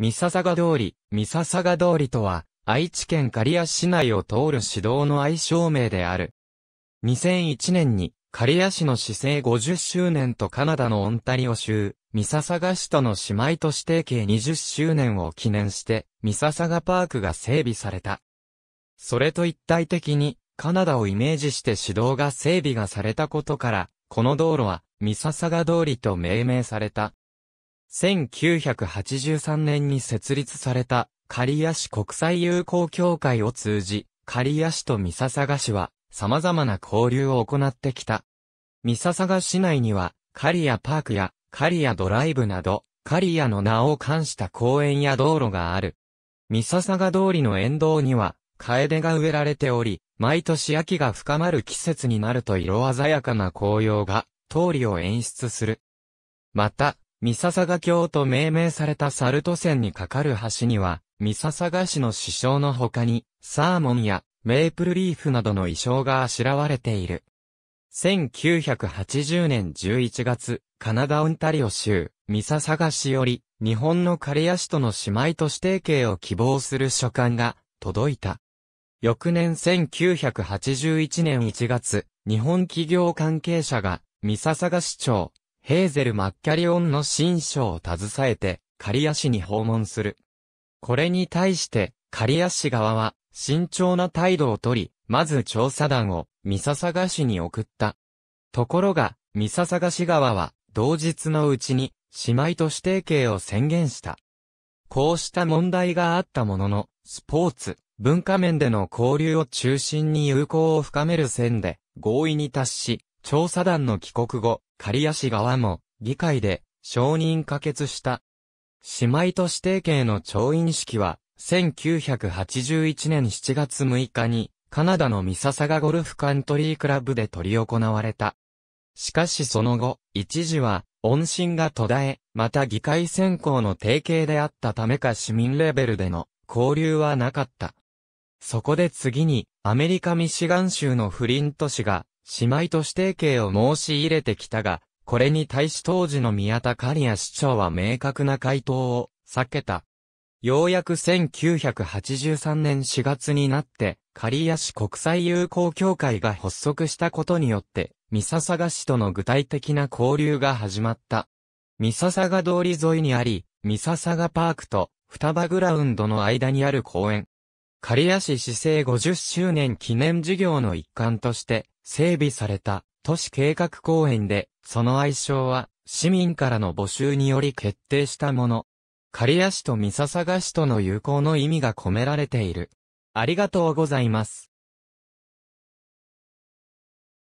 三笹ガ通り、三笹ガ通りとは、愛知県刈谷市内を通る市道の愛称名である。2001年に、刈谷市の市政50周年とカナダのオンタリオ州、三笹ガ市との姉妹都市提携20周年を記念して、三笹ガパークが整備された。それと一体的に、カナダをイメージして市道が整備がされたことから、この道路は、三笹ガ通りと命名された。1983年に設立された、刈谷市国際友好協会を通じ、刈谷市と三笹賀市は、様々な交流を行ってきた。三笹賀市内には、刈谷パークや、刈谷ドライブなど、刈谷の名を冠した公園や道路がある。三笹賀通りの沿道には、楓が植えられており、毎年秋が深まる季節になると色鮮やかな紅葉が、通りを演出する。また、三笹賀橋と命名されたサルト線に架かる橋には、三笹賀市の師匠の他に、サーモンやメープルリーフなどの衣装があしらわれている。1980年11月、カナダ・オンタリオ州、三笹賀市より、日本の刈ア市との姉妹都市提携を希望する書簡が届いた。翌年1981年1月、日本企業関係者が、三笹賀市長、ヘーゼル・マッキャリオンの新書を携えて、刈谷市に訪問する。これに対して、刈谷市側は、慎重な態度をとり、まず調査団を、ミサ探しに送った。ところが、ミサ探し。側は、同日のうちに、姉妹都市提携を宣言した。こうした問題があったものの、スポーツ、文化面での交流を中心に友好を深める線で、合意に達し、調査団の帰国後、刈谷市側も、議会で、承認可決した。姉妹都市提携の調印式は、1981年7月6日に、カナダのミササガゴルフカントリークラブで執り行われた。しかしその後、一時は、音信が途絶え、また議会選考の提携であったためか市民レベルでの交流はなかった。そこで次に、アメリカミシガン州のフリント市が、姉妹都市提携を申し入れてきたが、これに対し当時の宮田刈谷市長は明確な回答を避けた。ようやく1983年4月になって、刈谷市国際友好協会が発足したことによって、三笹賀市との具体的な交流が始まった。三笹賀通り沿いにあり、三笹賀パークと双葉グラウンドの間にある公園。刈谷市市政50周年記念事業の一環として、整備された都市計画公園で、その愛称は市民からの募集により決定したもの。刈谷市と三笹賀市との友好の意味が込められている。ありがとうございます。